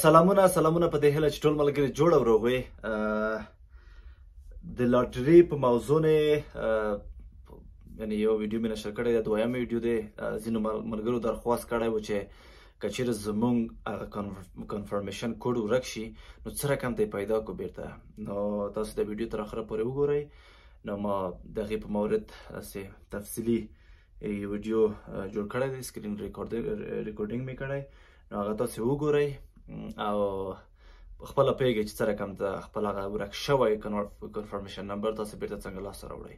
سلامونه سلامونه په دې هله چې ټول ملګری جوړ او روغ وي د لاټري په موضوع نه یعنی یو ویډیو مې نشر کړی دی دویم ویډیو دی زینو ملګرو درخواست کړی و چې کچیر زمونږ کنفرمیشن کوډ ورک شي نو څه رقم دی پیدا کو بیرته نو تاسو د ویډیو تر اخره پورې وګورئ نو ما دغه په مورد سه تفصیلی ویډیو جوړ کړی دی سکرین ریکارډینګ مې کړی نو هغه تاسو وګورئ او خپل پیګه چې سره کوم ته خپل هغه ورک شوی کنفرمیشن نمبر تاسو بیرته څنګه لاس راوړی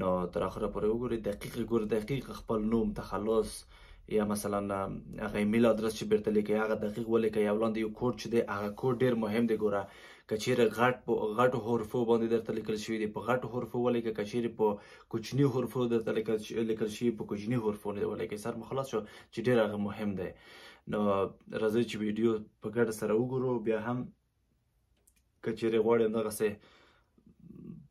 نو تر اخره پورې وګورئ دقیق ګور دقیق خپل نوم تخلص یا مثلا هغه ایمیل ادرس چې بیرته لیکي هغه دقیق ولیکي یا ولاندې یو کوډ چې دی هغه کوډ ډیر مهم دی ګوره کچیر غټ په غټ حروفو باندې درته لیکل شوی دی په غټ حروفو ولیکه کچیر په کوچنی حروفو درته لیکل شوی په کوچنی حروفو نه ولیکه سر مخلص شو چې ډیر هغه مهم دی نو راځي چې ویډیو په ګډه سره وګورو بیا هم کچیر غواړم دغه سه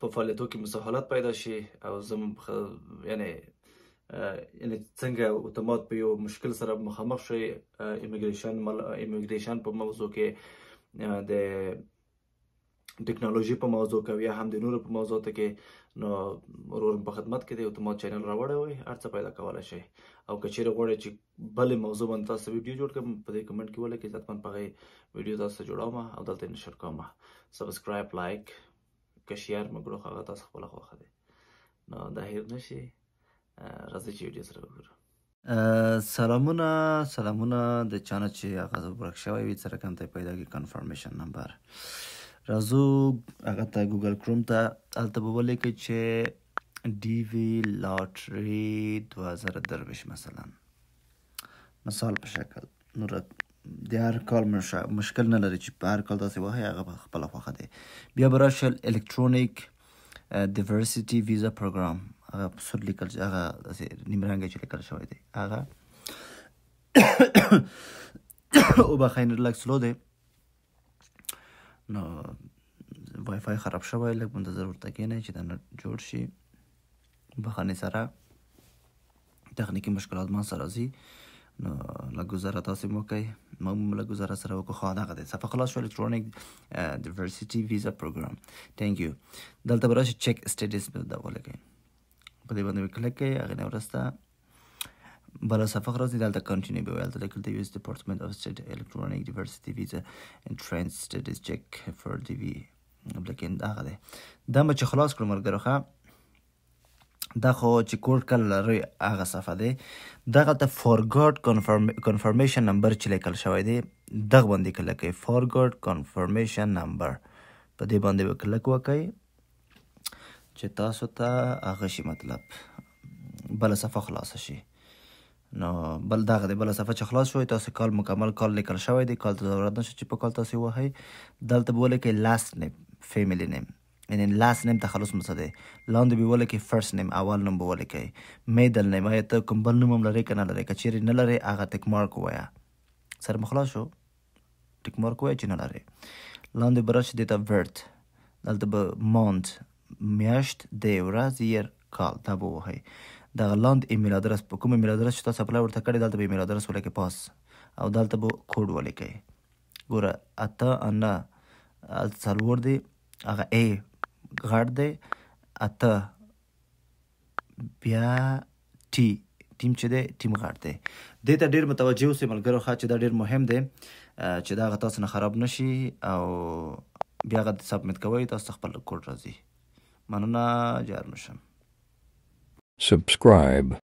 په فعالیتو کې مسهولت پیدا شي او زم یعنی یعنی څنګه اتومات په یو مشکل سره مخامخ شي امیګریشن امیګریشن په موضوع کې د ټکنالوژي په موضوع کوي هم د نورو په موضوع ته کې نو ورور په خدمت کې دی او ته ما چینل راوړوي هر څه پیدا کولای شي او که چیرې غواړئ چې بل موضوع باندې تاسو ویډیو جوړ کړم په دې کمنټ کې ولیکئ ځکه په هغه ویډیو تاسو جوړوم او دلته نشر کوم سبسکرایب لایک که شیر مګرو هغه تاسو خپل خوخه دی نو دا هیر نشي راځي چې ویډیو سره وګورو سلامونه سلامونه د چانه چې هغه ورک شوی وي سره کوم ته پیدا کی کنفرمیشن نمبر راځو هغه ته ګوګل کروم ته هلته به ولیکئ چې ډي وی لاټري دوه زره درویشت مثلا مثال په شکل نو د هر کال مشکل نه لري چې په هر کال داسې وهئ هغه به خپله خوښه دی بیا به راشل الکترونیک ډیورسټي ویزا پروګرام هغه په سور لیکل هغه داسې نیم رنګی چې لیکل شوی دی هغه اوبه خاین ریلکس لو دی نو وای فای خراب شوی لږ منتظر ورته کینئ چې دا جوړ شي بخانې سره تخنیکی مشکلات ما سره راځي نو لږ گزاره تاسو مو کوي ما هم لږ گزاره سره وکړو خو هغه دی صفحه خلاص شو الکترونیک ډایورسيټي ویزا پروګرام ټانک یو دلته به راشي چیک سټیټس به دا ولیکئ په دې باندې کلیک کوئ هغې نه وروسته بالا صفحه راځي دلته کنټینیو به ویل دلته کلته یو ډپارټمنټ اف سټیټ الکترونیک ډیورسټي ویزا اینډ ټرانس سټیټیسټیک فور دی وی بلکې دا هغه دی دا مچ خلاص کړم ورګروخه دا خو چې کوډ کله لري هغه صفحه دی دغه ته فورګاټ کنفرمیشن نمبر چې لیکل شوی دی دغه باندې کله کوي فورګاټ کنفرمیشن نمبر په دې باندې وکړه کوي چې تاسو ته هغه شي مطلب بل صفحه خلاص شي نو بل دغه دی بل صفحه چې خلاص شوی تاسو کال مکمل کال لیکل شوی دی کال ته ضرورت نشته چې په کال تاسو وهی دلته به ولیکئ لاست نیم فیملی نیم یعنی لاست نیم تخلص مو څه دی لاندې به ولیکئ فرست نیم اول نوم به ولیکئ میدل نیم آیا ته کوم بل نوم هم لرئ که نه لرئ که چیرې نه لرئ هغه ټک مارک ووایه سر مو خلاص شو ټک مارک ووایه چې نه لرئ لاندې به راشي دې ته ورت دلته به مانت میاشت دی ورځ ییر کال دا به ووهئ دغه لاندې ایمیل ادرس په کوم ایمیل ادرس چې تاسو اپلای ورته کړی دلته به ایمیل ادرس ولیکئ پاس او دلته به کوډ ولیکئ ګوره اته نه څلور دی هغه ای غټ دی اته بیا ټي ټیم چې دی ټیم غټ دی دې ته ډیر متوجه اوسئ ملګرو ښه چې دا ډیر مهم دی چې دا هغه تاسو نه خراب نشي او بیا هغه سبمټ کوئ تاسو خپل کوډ راځي مننه جار نشم Subscribe